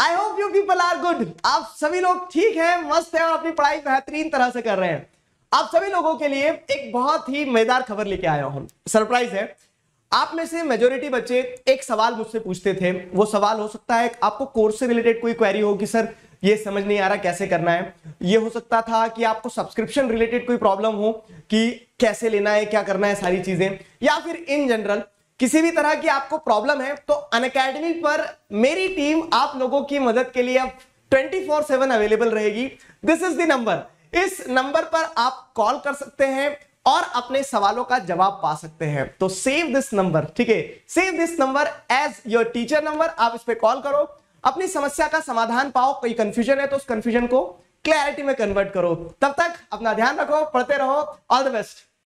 I hope you people are good आप सभी लोग ठीक हैं मस्त हैं और अपनी पढ़ाई बेहतरीन तरह से कर रहे हैं आप सभी लोगों के लिए एक बहुत ही मजेदार खबर लेके आया हूं सरप्राइज है आप में से मेजोरिटी बच्चे एक सवाल मुझसे पूछते थे वो सवाल हो सकता है आपको कोर्स से रिलेटेड कोई क्वेरी हो कि सर ये समझ नहीं आ रहा कैसे करना है ये हो सकता था कि आपको सब्सक्रिप्शन रिलेटेड कोई प्रॉब्लम हो कि कैसे लेना है क्या करना है सारी चीजें या फिर इन जनरल किसी भी तरह की आपको प्रॉब्लम है तो अन पर मेरी टीम आप लोगों की मदद के लिए अब 24 सेवन अवेलेबल रहेगी दिस इज दंबर नंबर इस नंबर पर आप कॉल कर सकते हैं और अपने सवालों का जवाब पा सकते हैं तो सेव दिस नंबर ठीक है save this number as your teacher number आप इस पर कॉल करो अपनी समस्या का समाधान पाओ कोई कंफ्यूजन है तो उस कंफ्यूजन को क्लैरिटी में कन्वर्ट करो तब तक अपना ध्यान रखो पढ़ते रहो ऑल द बेस्ट